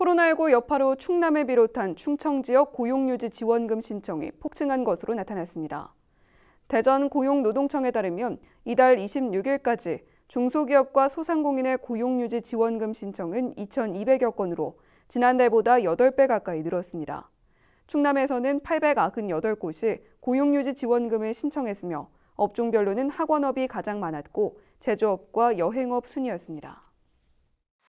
코로나19 여파로 충남을 비롯한 충청 지역 고용유지 지원금 신청이 폭증한 것으로 나타났습니다. 대전 고용노동청에 따르면 이달 26일까지 중소기업과 소상공인의 고용유지 지원금 신청은 2,200여 건으로 지난달보다 8배 가까이 늘었습니다. 충남에서는 898곳이 고용유지 지원금을 신청했으며 업종별로는 학원업이 가장 많았고 제조업과 여행업 순이었습니다.